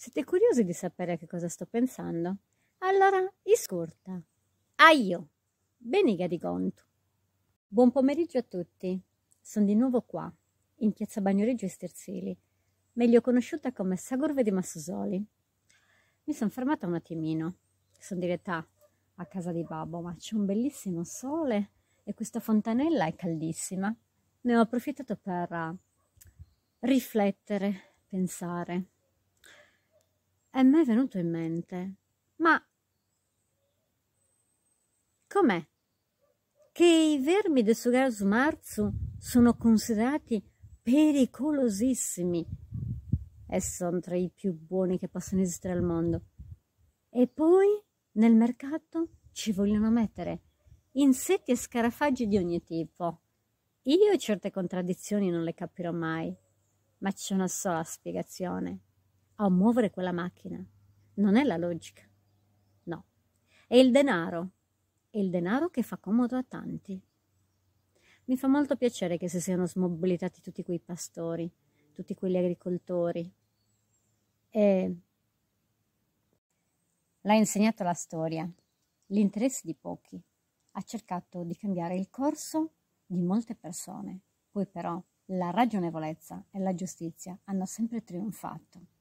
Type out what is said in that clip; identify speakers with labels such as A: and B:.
A: Siete curiosi di sapere a che cosa sto pensando? Allora, iscurta. io, Beniga di Gontu. Buon pomeriggio a tutti. Sono di nuovo qua, in piazza Bagnoregio e Sterzili, meglio conosciuta come Sagurve di Massusoli. Mi sono fermata un attimino. Sono diretta a casa di babbo, ma c'è un bellissimo sole e questa fontanella è caldissima. Ne ho approfittato per riflettere, pensare e mi venuto in mente, ma com'è che i vermi del Sugasu Marzu sono considerati pericolosissimi e sono tra i più buoni che possono esistere al mondo. E poi nel mercato ci vogliono mettere insetti e scarafaggi di ogni tipo. Io certe contraddizioni non le capirò mai, ma c'è una sola spiegazione a muovere quella macchina. Non è la logica. No. È il denaro. È il denaro che fa comodo a tanti. Mi fa molto piacere che si siano smobilitati tutti quei pastori, tutti quegli agricoltori. E l'ha insegnato la storia, l'interesse di pochi. Ha cercato di cambiare il corso di molte persone. Poi però la ragionevolezza e la giustizia hanno sempre trionfato.